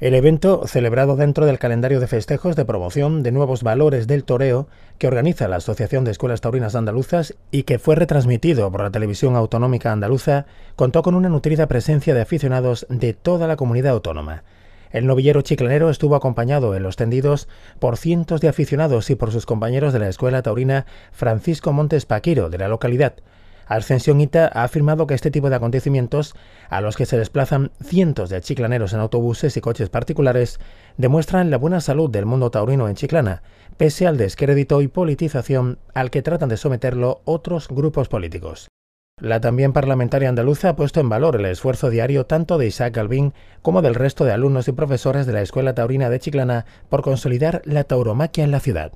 El evento, celebrado dentro del calendario de festejos de promoción de nuevos valores del toreo que organiza la Asociación de Escuelas Taurinas Andaluzas y que fue retransmitido por la televisión autonómica andaluza, contó con una nutrida presencia de aficionados de toda la comunidad autónoma. El novillero chiclanero estuvo acompañado en los tendidos por cientos de aficionados y por sus compañeros de la Escuela Taurina Francisco Montes Paquiro de la localidad, Ascensión ITA ha afirmado que este tipo de acontecimientos, a los que se desplazan cientos de chiclaneros en autobuses y coches particulares, demuestran la buena salud del mundo taurino en Chiclana, pese al descrédito y politización al que tratan de someterlo otros grupos políticos. La también parlamentaria andaluza ha puesto en valor el esfuerzo diario tanto de Isaac Galvin como del resto de alumnos y profesores de la Escuela Taurina de Chiclana por consolidar la tauromaquia en la ciudad.